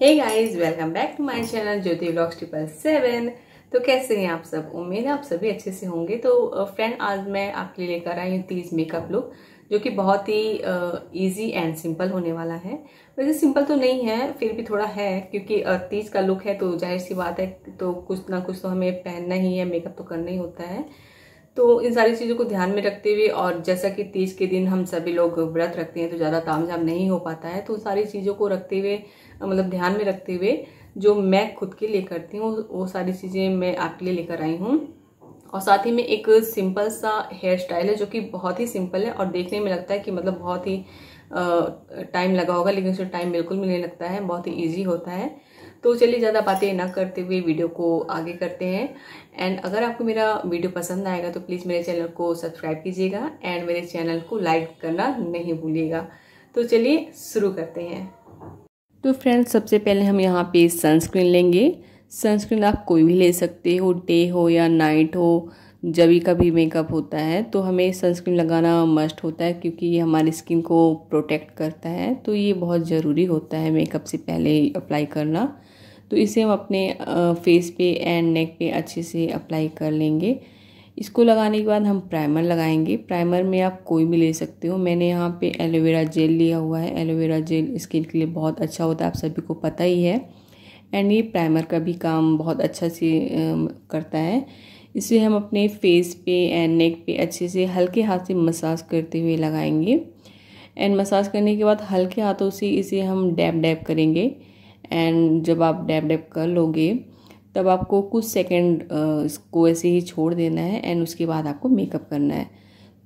Hey guys welcome back to my channel Jyoti blogs triple seven तो कैसे हैं आप सब उम्मीद है आप सभी अच्छे से होंगे तो फ्रेंड आज मैं आपके लिए लेकर आई हूँ तीज मेकअप लुक जो कि बहुत ही इजी एंड सिंपल होने वाला है वैसे सिंपल तो नहीं है फिर भी थोड़ा है क्योंकि तीज का लुक है तो जाहिर सी बात है तो कुछ ना कुछ तो हमें पहनना ही है मेकअप तो करना ही होता है तो इन सारी चीज़ों को ध्यान में रखते हुए और जैसा कि तीज के दिन हम सभी लोग व्रत रखते हैं तो ज़्यादा तामझाम नहीं हो पाता है तो सारी चीज़ों को रखते हुए मतलब ध्यान में रखते हुए जो मैं खुद के लिए करती हूँ वो सारी चीज़ें मैं आपके लिए लेकर आई हूँ और साथ ही में एक सिंपल सा हेयर स्टाइल है जो कि बहुत ही सिंपल है और देखने में लगता है कि मतलब बहुत ही टाइम लगा होगा लेकिन उसमें टाइम बिल्कुल भी नहीं लगता है बहुत ही ईजी होता है तो चलिए ज़्यादा बातें ना करते हुए वीडियो को आगे करते हैं एंड अगर आपको मेरा वीडियो पसंद आएगा तो प्लीज़ मेरे चैनल को सब्सक्राइब कीजिएगा एंड मेरे चैनल को लाइक करना नहीं भूलिएगा तो चलिए शुरू करते हैं तो फ्रेंड्स सबसे पहले हम यहाँ पे सनस्क्रीन लेंगे सनस्क्रीन आप कोई भी ले सकते हो डे हो या नाइट हो जब कभी मेकअप होता है तो हमें सनस्क्रीन लगाना मस्ट होता है क्योंकि ये हमारी स्किन को प्रोटेक्ट करता है तो ये बहुत ज़रूरी होता है मेकअप से पहले अप्लाई करना तो इसे हम अपने फेस पे एंड नेक पे अच्छे से अप्लाई कर लेंगे इसको लगाने के बाद हम प्राइमर लगाएंगे प्राइमर में आप कोई भी ले सकते हो मैंने यहाँ पे एलोवेरा जेल लिया हुआ है एलोवेरा जेल स्किन के लिए बहुत अच्छा होता है आप सभी को पता ही है एंड ये प्राइमर का भी काम बहुत अच्छा से करता है इसे हम अपने फेस पे एंड नेक पे अच्छे से हल्के हाथ से मसाज करते हुए लगाएंगे एंड मसाज करने के बाद हल्के हाथों से इसे हम डैप डैप करेंगे एंड जब आप डैप डैप कर लोगे तब आपको कुछ सेकंड इसको ऐसे ही छोड़ देना है एंड उसके बाद आपको मेकअप करना है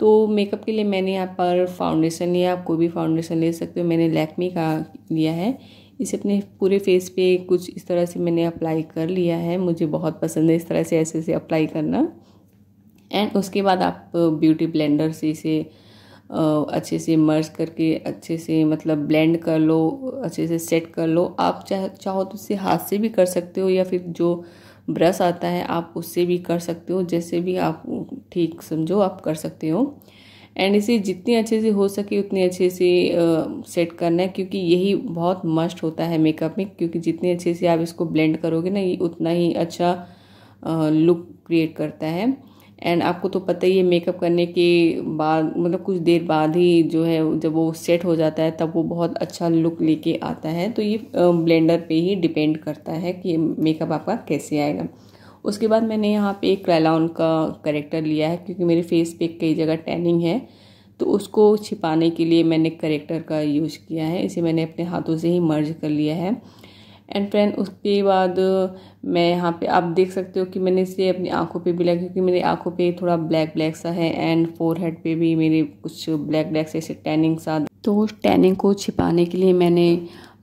तो मेकअप के लिए मैंने यहाँ पर फाउंडेशन लिया आप कोई भी फाउंडेशन ले सकते हो मैंने लैक्मी का लिया है इसे अपने पूरे फेस पे कुछ इस तरह से मैंने अप्लाई कर लिया है मुझे बहुत पसंद है इस तरह से ऐसे ऐसे अप्लाई करना एंड उसके बाद आप ब्यूटी ब्लेंडर से इसे अच्छे से मर्ज करके अच्छे से मतलब ब्लेंड कर लो अच्छे से सेट कर लो आप चाहे चाहो तो उससे हाथ से भी कर सकते हो या फिर जो ब्रश आता है आप उससे भी कर सकते हो जैसे भी आप ठीक समझो आप कर सकते हो एंड इसे जितने अच्छे से हो सके उतने अच्छे से सेट करना है क्योंकि यही बहुत मस्ट होता है मेकअप में क्योंकि जितने अच्छे से आप इसको ब्लेंड करोगे ना ये उतना ही अच्छा लुक क्रिएट करता है एंड आपको तो पता ही है मेकअप करने के बाद मतलब कुछ देर बाद ही जो है जब वो सेट हो जाता है तब वो बहुत अच्छा लुक लेके आता है तो ये ब्लेंडर पे ही डिपेंड करता है कि मेकअप आपका कैसे आएगा उसके बाद मैंने यहाँ पे एक क्रैलाउन का करेक्टर लिया है क्योंकि मेरे फेस पे कई जगह टैनिंग है तो उसको छिपाने के लिए मैंने करेक्टर का यूज़ किया है इसे मैंने अपने हाथों से ही मर्ज कर लिया है एंड फ्रेंड उसके बाद मैं यहाँ पे आप देख सकते हो कि मैंने इसे अपनी आंखों पे भी लगा क्योंकि मेरी आंखों पे थोड़ा ब्लैक ब्लैक सा है एंड फोर हेड पे भी मेरे कुछ ब्लैक ब्लैक से ऐसे टैनिंग सा तो उस टैनिंग को छिपाने के लिए मैंने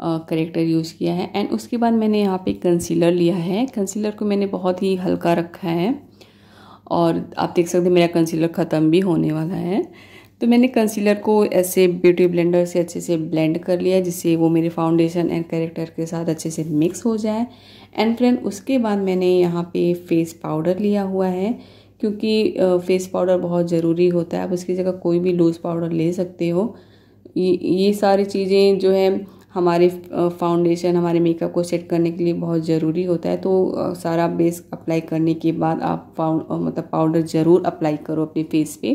करेक्टर यूज़ किया है एंड उसके बाद मैंने यहाँ पे कंसीलर लिया है कंसीलर को मैंने बहुत ही हल्का रखा है और आप देख सकते हैं मेरा कंसीलर ख़त्म भी होने वाला है तो मैंने कंसीलर को ऐसे ब्यूटी ब्लेंडर से अच्छे से ब्लेंड कर लिया जिससे वो मेरे फाउंडेशन एंड करेक्टर के साथ अच्छे से मिक्स हो जाए एंड फ्रेंड उसके बाद मैंने यहाँ पे फेस पाउडर लिया हुआ है क्योंकि फेस पाउडर बहुत ज़रूरी होता है आप उसकी जगह कोई भी लूज़ पाउडर ले सकते हो ये ये सारी चीज़ें जो है हमारे फाउंडेशन हमारे मेकअप को सेट करने के लिए बहुत ज़रूरी होता है तो सारा बेस अप्लाई करने के बाद आप फाउंड मतलब पाउडर ज़रूर अप्लाई करो अपने फेस पे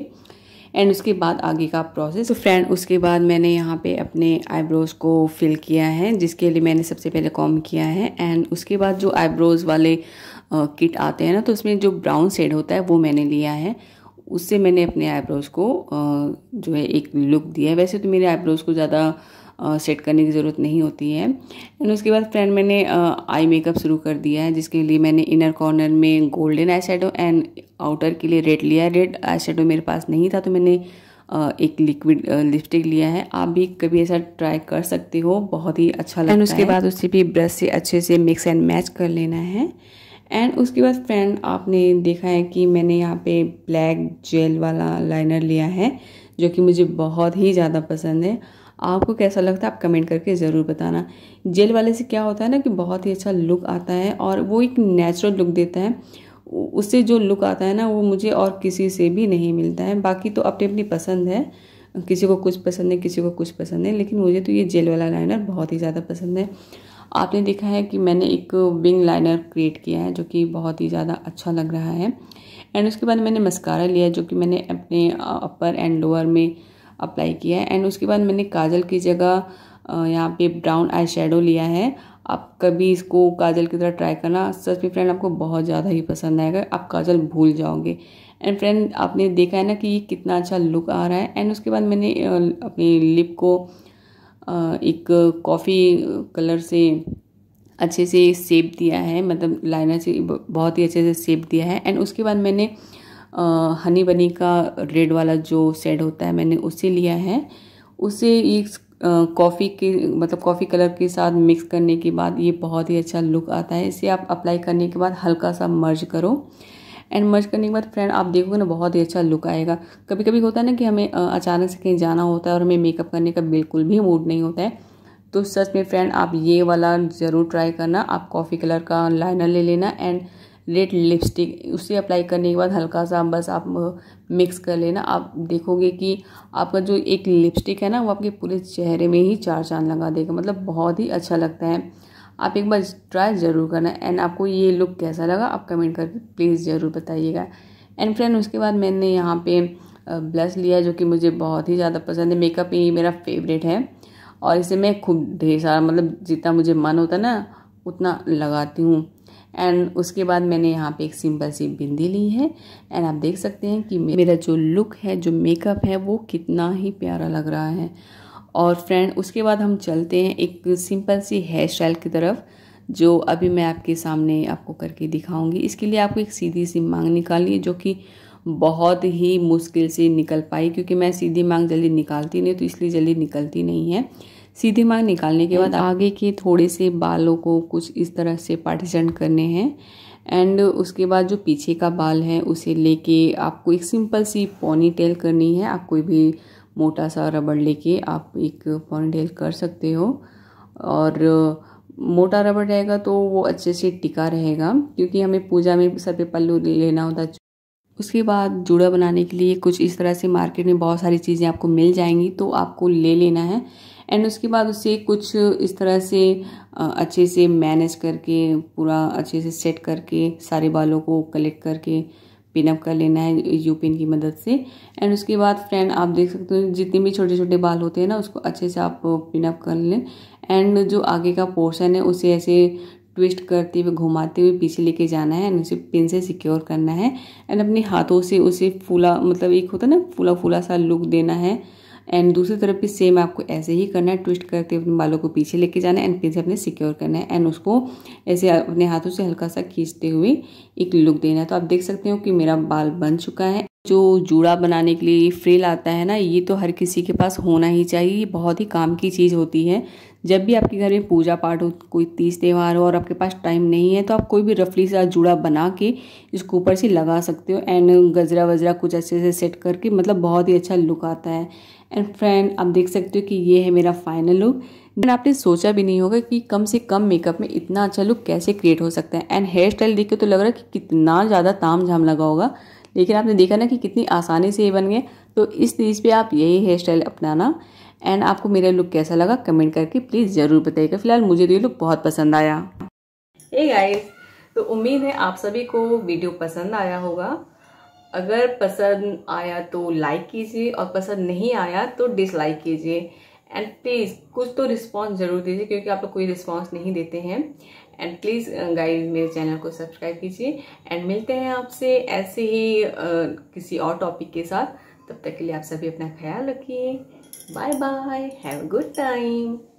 एंड उसके बाद आगे का प्रोसेस तो फ्रेंड उसके बाद मैंने यहाँ पे अपने आईब्रोज़ को फिल किया है जिसके लिए मैंने सबसे पहले कॉम किया है एंड उसके बाद जो आईब्रोज़ वाले किट आते हैं ना तो उसमें जो ब्राउन सेड होता है वो मैंने लिया है उससे मैंने अपने आईब्रोज़ को जो है एक लुक दिया है वैसे तो मेरे आईब्रोज़ को ज़्यादा सेट करने की ज़रूरत नहीं होती है एंड उसके बाद फ्रेंड मैंने आई मेकअप शुरू कर दिया है जिसके लिए मैंने इनर कॉर्नर में गोल्डन आई एंड आउटर के लिए रेड लिया है रेड आई मेरे पास नहीं था तो मैंने एक लिक्विड लिपस्टिक लिया है आप भी कभी ऐसा ट्राई कर सकते हो बहुत ही अच्छा लगता है एंड उसके बाद उसे भी ब्रश से अच्छे से मिक्स एंड मैच कर लेना है एंड उसके बाद फ्रेंड आपने देखा है कि मैंने यहाँ पे ब्लैक जेल वाला लाइनर लिया है जो कि मुझे बहुत ही ज़्यादा पसंद है आपको कैसा लगता है आप कमेंट करके ज़रूर बताना जेल वाले से क्या होता है ना कि बहुत ही अच्छा लुक आता है और वो एक नेचुरल लुक देता है उससे जो लुक आता है ना वो मुझे और किसी से भी नहीं मिलता है बाकी तो अपनी अपनी पसंद है किसी को कुछ पसंद है किसी को कुछ पसंद है लेकिन मुझे तो ये जेल वाला लाइनर बहुत ही ज़्यादा पसंद है आपने देखा है कि मैंने एक विंग लाइनर क्रिएट किया है जो कि बहुत ही ज़्यादा अच्छा लग रहा है एंड उसके बाद मैंने मस्कारा लिया जो कि मैंने अपने अपर एंड लोअर में अप्लाई किया है एंड उसके बाद मैंने काजल की जगह यहाँ पे ब्राउन आई शेडो लिया है आप कभी इसको काजल की तरह ट्राई करना सच में फ्रेंड आपको बहुत ज़्यादा ही पसंद आएगा आप काजल भूल जाओगे एंड फ्रेंड आपने देखा है ना कि ये कितना अच्छा लुक आ रहा है एंड उसके बाद मैंने अपनी लिप को एक कॉफ़ी कलर से अच्छे से सेप दिया है मतलब लाइनर से बहुत ही अच्छे से सेप दिया है एंड उसके बाद मैंने हनी बनी का रेड वाला जो सेड होता है मैंने उसे लिया है उसे एक कॉफ़ी के मतलब कॉफ़ी कलर के साथ मिक्स करने के बाद ये बहुत ही अच्छा लुक आता है इसे आप अप्लाई करने के बाद हल्का सा मर्ज करो एंड मर्ज करने के बाद फ्रेंड आप देखोगे ना बहुत ही अच्छा लुक आएगा कभी कभी होता है ना कि हमें अचानक से कहीं जाना होता है और हमें मेकअप करने का बिल्कुल भी मूड नहीं होता है तो सच में फ्रेंड आप ये वाला ज़रूर ट्राई करना आप कॉफ़ी कलर का लाइनर ले लेना एंड रेड लिपस्टिक उसे अप्लाई करने के बाद हल्का सा बस आप मिक्स कर लेना आप देखोगे कि आपका जो एक लिपस्टिक है ना वो आपके पूरे चेहरे में ही चार चांद लगा देगा मतलब बहुत ही अच्छा लगता है आप एक बार ट्राई ज़रूर करना एंड आपको ये लुक कैसा लगा आप कमेंट करके प्लीज़ ज़रूर बताइएगा एंड फ्रेंड उसके बाद मैंने यहाँ पे ब्लश लिया जो कि मुझे बहुत ही ज़्यादा पसंद है मेकअप ये मेरा फेवरेट है और इसे मैं खूब ढेर सारा मतलब जितना मुझे मन होता ना उतना लगाती हूँ एंड उसके बाद मैंने यहाँ पे एक सिंपल सी बिंदी ली है एंड आप देख सकते हैं कि मेरा जो लुक है जो मेकअप है वो कितना ही प्यारा लग रहा है और फ्रेंड उसके बाद हम चलते हैं एक सिंपल सी हेयर स्टाइल की तरफ जो अभी मैं आपके सामने आपको करके दिखाऊंगी इसके लिए आपको एक सीधी सी मांग निकालनी है जो कि बहुत ही मुश्किल से निकल पाई क्योंकि मैं सीधी मांग जल्दी निकालती नहीं तो इसलिए जल्दी निकलती नहीं है सीधे मार्ग निकालने के बाद आगे के थोड़े से बालों को कुछ इस तरह से पार्टीशन करने हैं एंड उसके बाद जो पीछे का बाल है उसे लेके आपको एक सिंपल सी पौनी टेल करनी है आप कोई भी मोटा सा रबड़ लेके आप एक पौनी टेल कर सकते हो और मोटा रबड़ रहेगा तो वो अच्छे से टिका रहेगा क्योंकि हमें पूजा में सर पे पल्लू लेना होता है उसके बाद जुड़ा बनाने के लिए कुछ इस तरह से मार्केट में बहुत सारी चीज़ें आपको मिल जाएंगी तो आपको ले लेना है एंड उसके बाद उसे कुछ इस तरह से अच्छे से मैनेज करके पूरा अच्छे से सेट करके सारे बालों को कलेक्ट करके पिनअप कर लेना है यू पिन की मदद से एंड उसके बाद फ्रेंड आप देख सकते हो जितने भी छोटे छोटे बाल होते हैं ना उसको अच्छे से आप पिनअप कर लें एंड जो आगे का पोर्शन है उसे ऐसे ट्विस्ट करते हुए घुमाते हुए पीछे लेके जाना है एंड उसे पिन से सिक्योर करना है एंड अपने हाथों से उसे फूला मतलब एक होता है ना फूला फूला सा लुक देना है एंड दूसरी तरफ भी सेम आपको ऐसे ही करना है ट्विस्ट करके अपने बालों को पीछे लेके जाना है एंड पीछे से अपने सिक्योर करना है एंड उसको ऐसे अपने हाथों से हल्का सा खींचते हुए एक लुक देना है तो आप देख सकते हो कि मेरा बाल बन चुका है जो जूड़ा बनाने के लिए फ्रिल आता है ना ये तो हर किसी के पास होना ही चाहिए बहुत ही काम की चीज़ होती है जब भी आपके घर में पूजा पाठ हो कोई तीज त्यौहार हो और आपके पास टाइम नहीं है तो आप कोई भी रफली सा जुड़ा बना के इसको ऊपर से लगा सकते हो एंड गजरा वजरा कुछ अच्छे से सेट करके मतलब बहुत ही अच्छा लुक आता है एंड फ्रेंड आप देख सकते हो कि ये है मेरा फाइनल लुक एंड आपने सोचा भी नहीं होगा कि कम से कम मेकअप में इतना अच्छा लुक कैसे क्रिएट हो सकता है एंड हेयर स्टाइल देख के तो लग रहा है कि कितना ज़्यादा ताम झाम लगा होगा लेकिन आपने देखा ना कि कितनी आसानी से ये बन गए तो इस चीज़ पे आप यही हेयर स्टाइल अपनाना एंड आपको मेरा लुक कैसा लगा कमेंट करके प्लीज़ ज़रूर बताइएगा फिलहाल मुझे तो ये लुक बहुत पसंद आया ए गाइस तो उम्मीद है आप सभी को वीडियो पसंद आया होगा अगर पसंद आया तो लाइक कीजिए और पसंद नहीं आया तो डिसलाइक कीजिए एंड प्लीज़ कुछ तो रिस्पॉन्स ज़रूर दीजिए क्योंकि आप लोग कोई रिस्पॉन्स नहीं देते हैं एंड प्लीज़ गाइज मेरे चैनल को सब्सक्राइब कीजिए एंड मिलते हैं आपसे ऐसे ही आ, uh, किसी और टॉपिक के साथ तब तक के लिए आप सभी अपना ख्याल रखिए Bye bye. Have a good time.